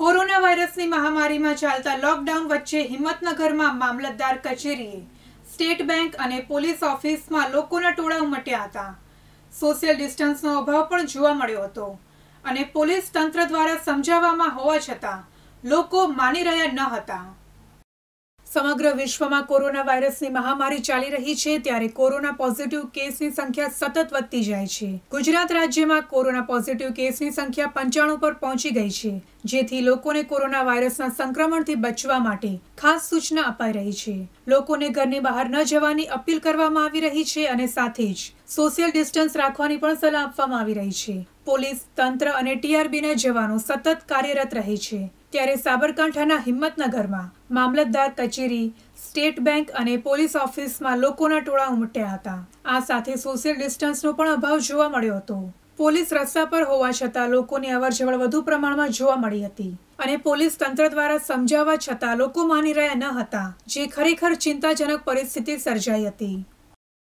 corona વાયરસની મહામારીમાં ચાલતા લોકડાઉન વચ્ચે હિંમતનગરમાં મામલતદાર કચેરીએ સ્ટેટ બેંક અને પોલીસ ઓફિસમાં લોકોના ટોળા ઉમટ્યા હતા સોશિયલ ડિસ્ટન્સનો અભાવ પણ જોવા મળ્યો હતો અને પોલીસ તંત્ર દ્વારા સમજાવવામાં હોવા છતાં લોકો માની રહ્યા ન હતા સમગ્ર વિશ્વમાં કોરોના વાયરસની મહામારી ચાલી રહી છે ત્યારે કોરોના પોઝિટિવ કેસની સંખ્યા સતત વધતી જાય છે ગુજરાત રાજ્યમાં કોરોના પોઝિટિવ કેસની સંખ્યા પંચાણું પર પહોંચી ગઈ છે જેથી લોકોને કોરોના વાયરસના સંક્રમણથી બચવા માટે ખાસ સૂચના અપાઈ રહી છે લોકોને ઘરની બહાર ન જવાની અપીલ કરવામાં આવી રહી છે અને સાથે જ સોશિયલ ડિસ્ટન્સ રાખવાની પણ સલાહ આપવામાં આવી રહી છે પોલીસ તંત્ર અને ટીઆરબીના જવાનો સતત કાર્યરત રહે છે ત્યારે સાબરકાંઠાના હિંમતનગરમાં મામલતદાર કચેરી સ્ટેટ બેંક અને પોલીસ ઓફિસમાં લોકોના ટોળા ઉમટ્યા હતા આ સાથે સોશિયલ ડિસ્ટન્સનો પણ અભાવ જોવા મળ્યો હતો પોલીસ રસ્તા પર હોવા છતાં લોકોની અવરજવર વધુ પ્રમાણમાં જોવા મળી હતી અને પોલીસ તંત્ર દ્વારા સમજાવવા છતાં લોકો માની રહ્યા ન હતા જે ખરેખર ચિંતાજનક પરિસ્થિતિ સર્જાઈ હતી